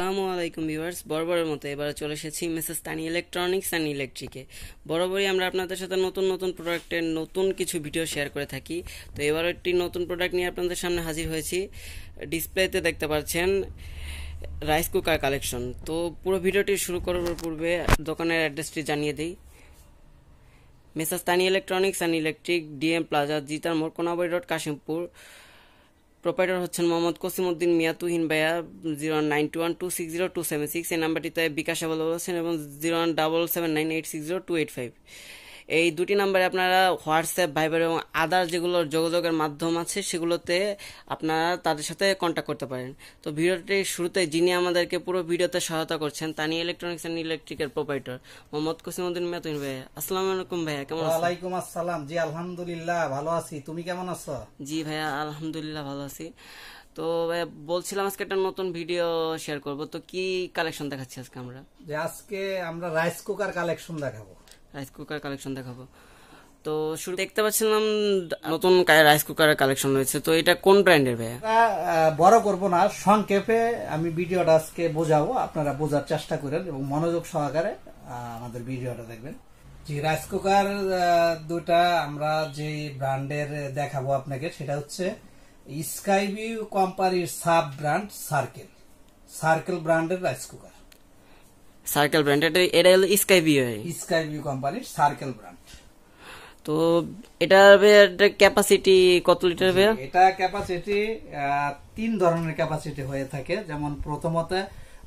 আসসালামু আলাইকুম ভিউয়ার্স বরাবরের মতো এবারে চলে এসেছি মেসেজ তানি ইলেকট্রনিক্স অ্যান্ড ইলেকট্রিকে বরাবরই আমরা আপনাদের সাথে নতুন নতুন প্রোডাক্টের নতুন কিছু ভিডিও শেয়ার করে থাকি তো এবারও একটি নতুন প্রোডাক্ট নিয়ে আপনাদের সামনে হাজির হয়েছি ডিসপ্লেতে দেখতে পাচ্ছেন রাইস কুকার কালেকশন তো পুরো ভিডিওটি শুরু করার পূর্বে দোকানের অ্যাড্রেসটি জানিয়ে দিই মেসাজ Tani electronics and electric DM plaza জিতার মোড় কোনাবাড়ি রোড কাশিমপুর প্রোপাইটার হচ্ছেন মোহাম্মদ কসিমউদ্দিন মিয়া তুহিন ভাইয়া zero nine two one two six zero two seven six এই নাম্বারটিতে বিকাশ অ্যাভেলেবল আছেন এবং zero one double seven nine eight six zero two eight five এই দুটি নাম্বারে আপনারা হোয়াটসঅ্যাপ ভাইবার এবং আদার যেগুলোর যোগাযোগের মাধ্যম আছে সেগুলোতে আপনারা তাদের সাথে কন্ট্যাক্ট করতে পারেন তো ভিডিওটি শুরুতে যিনি আমাদেরকে পুরো ভিডিওতে সহায়তা করছেন তা নিয়ে ইলেকট্রনিক্স অ্যান্ড ইলেকট্রিকের প্রোপাইটর মোহাম্মদ কুসিমউদ্দিন মেতুন ভাই আসসালামু আলাইকুম ভাইয়া কেমন আছেন ওয়ালাইকুম আসসালাম জি আলহামদুলিল্লাহ ভালো আছি তুমি কেমন আছো জি ভাইয়া আলহামদুলিল্লাহ ভালো আছি তো বলছিলাম আজকে একটা নতুন ভিডিও শেয়ার করব তো কি কালেকশন দেখাচ্ছি আজকে আমরা যে আজকে আমরা রাইস কুকার কালেকশন দেখাবো রাইস কুকার কালেকশন দেখাবো তো শুরু দেখতে পাচ্ছিলাম নতুন রাইস কুকারের কালেকশন রয়েছে তো এটা কোন ব্র্যান্ডের ভাইয়া বড় করব না সংক্ষেপে আমি ভিডিওটা আজকে বোঝাবো আপনারা বোঝার চেষ্টা করেন এবং মনোযোগ সহকারে আমাদের ভিডিওটা দেখবেন যে রাইস কুকার দুটা আমরা যে ব্র্যান্ডের দেখাবো আপনাকে সেটা হচ্ছে স্কাইভিউ কোম্পানির সাব ব্র্যান্ড সার্কেল সার্কেল ব্র্যান্ডের রাইস কুকার সার্কেল ব্র্যান্ড এটা এটা হলো স্কাই ভিউ স্কাই ভিউ কোম্পানির সার্কেল ব্র্যান্ড তো এটা ক্যাপাসিটি কত লিটার ভাইয়া এটা ক্যাপাসিটি তিন ধরনের ক্যাপাসিটি হয়ে থাকে যেমন প্রথমত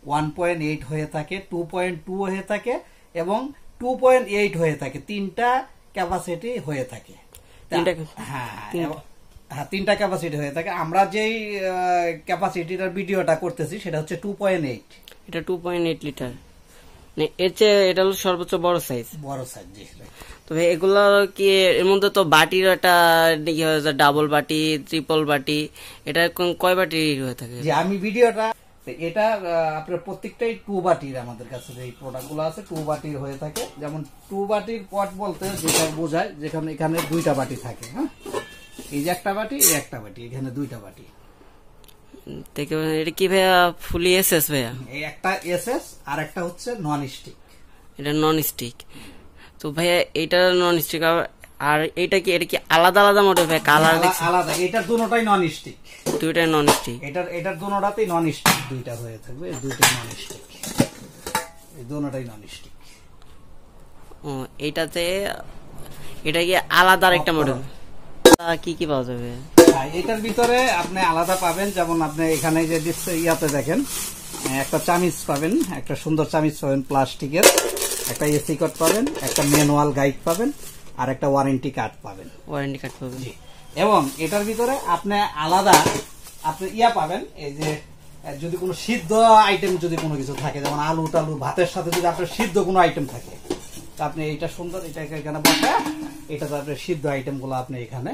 ওয়ান পয়েন্ট এইট হয়ে থাকে টু পয়েন্ট টু হয়ে থাকে এবং টু পয়েন্ট এইট হয়ে থাকে তিনটা ক্যাপাসিটি হয়ে থাকে হ্যাঁ, হ্যাঁ, হ্যাঁ তিনটা ক্যাপাসিটি হয়ে থাকে আমরা যেই ক্যাপাসিটিটার ভিডিওটা করতেছি সেটা হচ্ছে টু পয়েন্ট এইট এটা টু পয়েন্ট এইট লিটার এর চেয়ে এটা হলো সর্বোচ্চ বড় সাইজ বড় সাইজ জি তবে এগুলো কি এর মধ্যে তো বাটির একটা কি হয় ডাবল বাটি ট্রিপল বাটি এটা কয় বাটি হয়ে থাকে যে আমি ভিডিওটা এটা আপনার প্রত্যেকটাই টু বাটির আমাদের কাছে যে প্রোডাক্টগুলো আছে টু বাটির হয়ে থাকে যেমন টু বাটির পট বলতে যেটা বোঝায় যেখানে এখানে দুইটা বাটি থাকে হ্যাঁ এই যে একটা বাটি এই একটা বাটি এখানে দুইটা বাটি থেকে এটা কি ভাইয়া ফুলি ভাইয়া এই আর একটা হচ্ছে নন স্টিক এটা নন স্টিক তো ভাইয়া এটা নন স্টিক আর এটা কি এটা কি আলাদা আলাদা মডেল ভাই কালার আলাদা এটা দুটোটাই নন স্টিক নন স্টিক এটার এটার দুটোটাতেই নন স্টিক দুইটা হয়ে থাকবে নন স্টিক এই দুটোটাই নন স্টিক ও এটাতে এটা কি আলাদা আরেকটা মডেল কি কি পাওয়া যাবে এটার ভিতরে আপনি আলাদা পাবেন যেমন আপনি এখানে যে ইয়াতে দেখেন একটা চামিচ পাবেন একটা সুন্দর চামিচ পাবেন প্লাস্টিকের একটা এসি কার্ড পাবেন একটা ম্যানুয়াল গাইড পাবেন আর একটা ওয়ারেন্টি কার্ড পাবেন ওয়ারেন্টি কার্ড পাবেন এবং এটার ভিতরে আপনি আলাদা আপনি ইয়া পাবেন এই যে যদি কোনো সিদ্ধ আইটেম যদি কোনো কিছু থাকে যেমন আলু টালু ভাতের সাথে যদি আপনার সিদ্ধ কোনো আইটেম থাকে আপনি এটা সুন্দর এটা এখানে বসে এটাতে আপনার সিদ্ধ আইটেমগুলো আপনি এখানে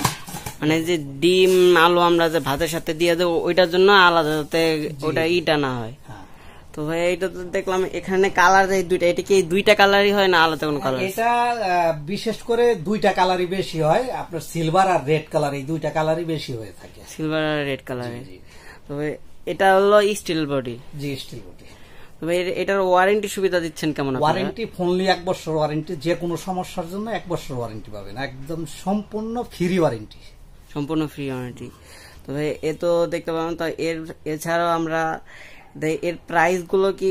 মানে যে ডিম আলু আমরা যে ভাতের সাথে দিয়ে দেবো ওইটার জন্য আলাদা যাতে ওটা ইটা না হয় হ্যাঁ। তো ভাই এটা তো দেখলাম এখানে কালার দেয় দুইটা এটা কি দুইটা কালারই হয় না আলাদা কোনো কালার এটা বিশেষ করে দুইটা কালারই বেশি হয় আপনার সিলভার আর রেড কালার এই দুইটা কালারই বেশি হয়ে থাকে সিলভার আর রেড কালার তবে এটা হলো স্টিল বডি জি স্টিল বডি তবে এটার ওয়ারেন্টি সুবিধা দিচ্ছেন কেমন ওয়ারেন্টি ফোনলি এক বছর ওয়ারেন্টি যে কোনো সমস্যার জন্য এক বছর ওয়ারেন্টি পাবেন একদম সম্পূর্ণ ফ্রি ওয়ারেন্টি সম্পূর্ণ ফ্রি ওয়ারেন্টি তবে এ তো দেখতে পাবেন তো এর এছাড়াও আমরা এর প্রাইসগুলো কি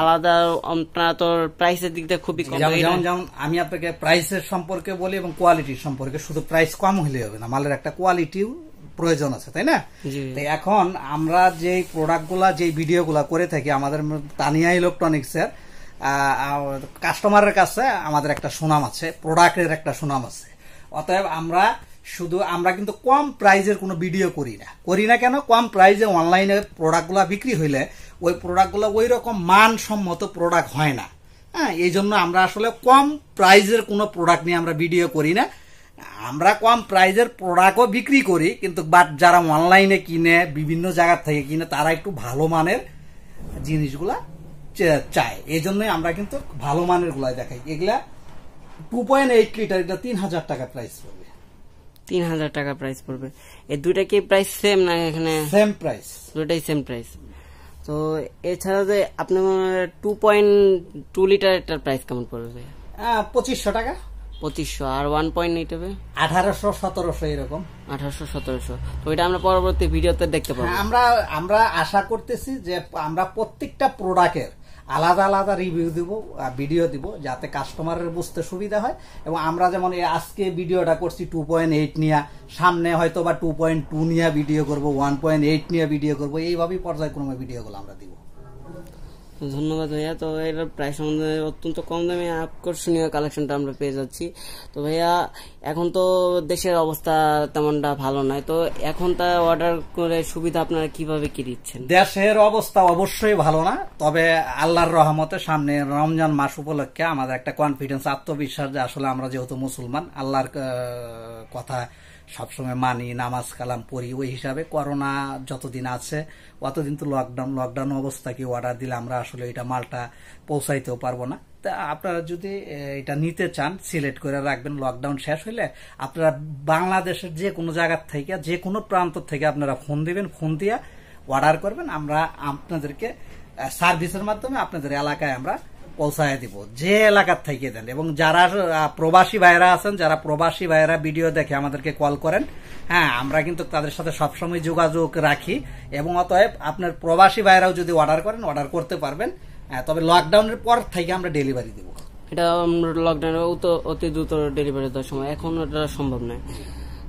আলাদা আপনারা তো প্রাইসের দিক দিয়ে খুবই যেমন যেমন আমি আপনাকে প্রাইসের সম্পর্কে বলি এবং কোয়ালিটির সম্পর্কে শুধু প্রাইস কম হলে হবে না মালের একটা কোয়ালিটিও প্রয়োজন আছে তাই না এখন আমরা যে প্রোডাক্টগুলা যে গুলা করে থাকি আমাদের তানিয়া ইলেকট্রনিক্সের কাস্টমারের কাছে আমাদের একটা সুনাম আছে প্রোডাক্টের একটা সুনাম আছে অতএব আমরা শুধু আমরা কিন্তু কম প্রাইজের কোনো ভিডিও করি না করি না কেন কম প্রাইজে অনলাইনে প্রোডাক্টগুলো বিক্রি হইলে ওই প্রোডাক্টগুলো ওই রকম মানসম্মত প্রোডাক্ট হয় না হ্যাঁ এই জন্য আমরা আসলে কম প্রাইজের কোনো প্রোডাক্ট নিয়ে আমরা ভিডিও করি না আমরা কম প্রাইজের প্রোডাক্টও বিক্রি করি কিন্তু বাট যারা অনলাইনে কিনে বিভিন্ন জায়গার থেকে কিনে তারা একটু ভালো মানের জিনিসগুলা চায় এই জন্যই আমরা কিন্তু ভালো মানের গুলা দেখাই এগুলা টু পয়েন্ট এইট লিটার এটা তিন হাজার টাকা প্রাইস পড়বে তিন হাজার টাকা প্রাইস পড়বে এই দুইটা কি প্রাইস সেম না এখানে সেম প্রাইস দুটাই সেম প্রাইস তো এছাড়া যে আপনার টু পয়েন্ট টু লিটার এটার প্রাইস কেমন পড়বে পঁচিশশো টাকা পঁচিশশো আর ওয়ান পয়েন্ট এইট হবে আঠারোশো সতেরোশো এরকম আঠারোশো সতেরোশো তো এটা আমরা পরবর্তী ভিডিওতে দেখতে পাবো আমরা আমরা আশা করতেছি যে আমরা প্রত্যেকটা প্রোডাক্টের আলাদা আলাদা রিভিউ দিব ভিডিও দিব যাতে কাস্টমারের বুঝতে সুবিধা হয় এবং আমরা যেমন আজকে ভিডিওটা করছি টু পয়েন্ট এইট নিয়ে সামনে হয়তো বা টু পয়েন্ট টু নিয়ে ভিডিও করবো ওয়ান পয়েন্ট এইট নিয়ে ভিডিও করবো এইভাবেই পর্যায়ক্রমে ভিডিওগুলো আমরা দিব তো ধন্যবাদ ভাইয়া তো এর প্রাইস সম্বন্ধে অত্যন্ত কম দামে আকর্ষণীয় কালেকশনটা আমরা পেয়ে যাচ্ছি তো ভাইয়া এখন তো দেশের অবস্থা তেমনটা ভালো নয় তো এখন তা অর্ডার করে সুবিধা আপনারা কিভাবে কি দিচ্ছেন দেশের অবস্থা অবশ্যই ভালো না তবে আল্লাহর রহমতে সামনে রমজান মাস উপলক্ষে আমাদের একটা কনফিডেন্স আত্মবিশ্বাস যে আসলে আমরা যেহেতু মুসলমান আল্লাহর কথা সবসময় মানি নামাজ কালাম পড়ি ওই হিসাবে করোনা যতদিন আছে অতদিন তো লকডাউন লকডাউন অবস্থা কি অর্ডার দিলে আমরা আসলে এটা মালটা পৌঁছাইতেও পারবো না তা আপনারা যদি এটা নিতে চান সিলেক্ট করে রাখবেন লকডাউন শেষ হইলে আপনারা বাংলাদেশের যে কোনো জায়গার থেকে যে কোনো প্রান্ত থেকে আপনারা ফোন দিবেন ফোন দিয়ে অর্ডার করবেন আমরা আপনাদেরকে সার্ভিসের মাধ্যমে আপনাদের এলাকায় আমরা পৌঁছায় দিব যে এলাকার থেকে দেন এবং যারা প্রবাসী ভাইরা আছেন যারা প্রবাসী ভাইরা ভিডিও দেখে আমাদেরকে কল করেন হ্যাঁ আমরা কিন্তু তাদের সাথে সবসময় যোগাযোগ রাখি এবং অতএব আপনার প্রবাসী ভাইরাও যদি অর্ডার করেন অর্ডার করতে পারবেন হ্যাঁ, তবে লকডাউনের পর থেকে আমরা ডেলিভারি দেবো এটা লকডাউনে তো অতি দ্রুত ডেলিভারি দেওয়ার সময় এখন এটা সম্ভব নয়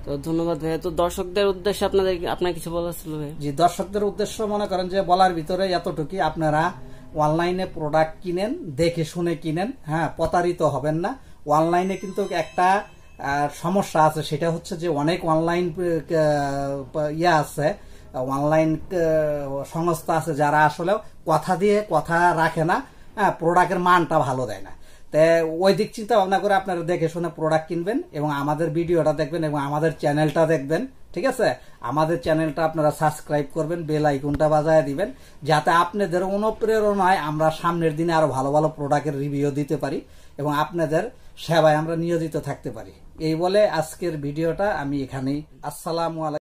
তো ধন্যবাদ ভাইয়া তো দর্শকদের উদ্দেশ্যে আপনাদের আপনার কিছু বলার ছিল ভাই জি দর্শকদের উদ্দেশ্য মনে করেন যে বলার ভিতরে এতটুকুই আপনারা অনলাইনে প্রোডাক্ট কিনেন দেখে শুনে কিনেন হ্যাঁ প্রতারিত হবেন না অনলাইনে কিন্তু একটা সমস্যা আছে সেটা হচ্ছে যে অনেক অনলাইন ইয়ে আছে অনলাইন সংস্থা আছে যারা আসলে কথা দিয়ে কথা রাখে না হ্যাঁ প্রোডাক্টের মানটা ভালো দেয় না তো ওই দিক চিন্তা ভাবনা করে আপনারা দেখে শুনে প্রোডাক্ট কিনবেন এবং আমাদের ভিডিওটা দেখবেন এবং আমাদের চ্যানেলটা দেখবেন ঠিক আছে আমাদের চ্যানেলটা আপনারা সাবস্ক্রাইব করবেন বেল আইকনটা বাজায় দিবেন যাতে আপনাদের অনুপ্রেরণায় আমরা সামনের দিনে আরো ভালো ভালো প্রোডাক্টের রিভিউ দিতে পারি এবং আপনাদের সেবায় আমরা নিয়োজিত থাকতে পারি এই বলে আজকের ভিডিওটা আমি এখানেই আসসালাম আলাইকুম